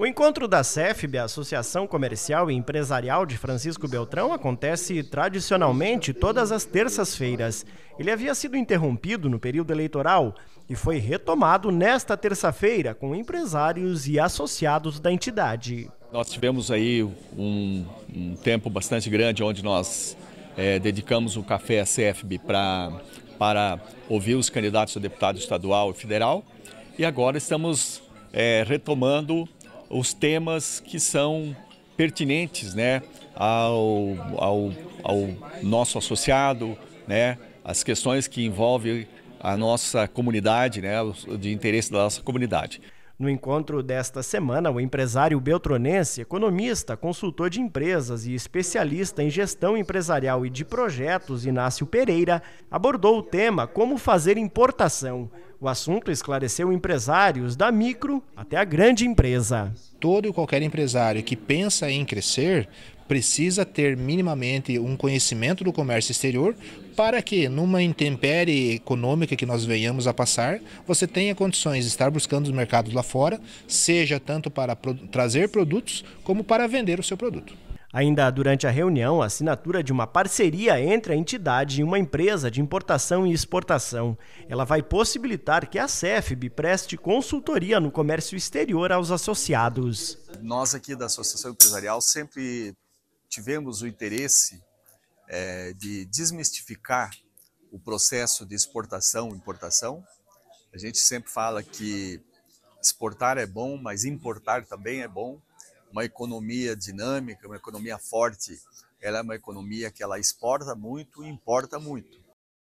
O encontro da CEFB, a Associação Comercial e Empresarial de Francisco Beltrão, acontece tradicionalmente todas as terças-feiras. Ele havia sido interrompido no período eleitoral e foi retomado nesta terça-feira com empresários e associados da entidade. Nós tivemos aí um, um tempo bastante grande onde nós é, dedicamos o café à CEFB pra, para ouvir os candidatos a deputado estadual e federal e agora estamos é, retomando os temas que são pertinentes né, ao, ao, ao nosso associado, né, as questões que envolvem a nossa comunidade, né, de interesse da nossa comunidade. No encontro desta semana, o empresário beltronense, economista, consultor de empresas e especialista em gestão empresarial e de projetos, Inácio Pereira, abordou o tema como fazer importação, o assunto esclareceu empresários da micro até a grande empresa. Todo e qualquer empresário que pensa em crescer precisa ter minimamente um conhecimento do comércio exterior para que, numa intempérie econômica que nós venhamos a passar, você tenha condições de estar buscando os mercados lá fora, seja tanto para trazer produtos como para vender o seu produto. Ainda durante a reunião, a assinatura de uma parceria entre a entidade e uma empresa de importação e exportação. Ela vai possibilitar que a CEFB preste consultoria no comércio exterior aos associados. Nós aqui da Associação Empresarial sempre tivemos o interesse é, de desmistificar o processo de exportação e importação. A gente sempre fala que exportar é bom, mas importar também é bom uma economia dinâmica, uma economia forte, ela é uma economia que ela exporta muito e importa muito.